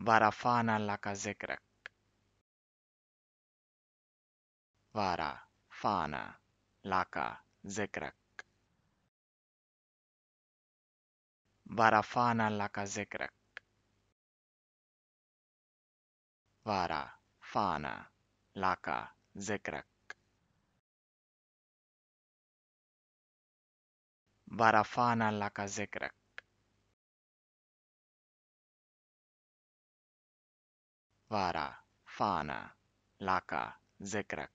Varafana la Cazegrec. Vara, Fana, Laca, Zecrec. Varafana la Cazecrec. Vara, Fana, laka Zecrec. Varafana la Cazecrec. Vara, Fana, Laca, zekrak.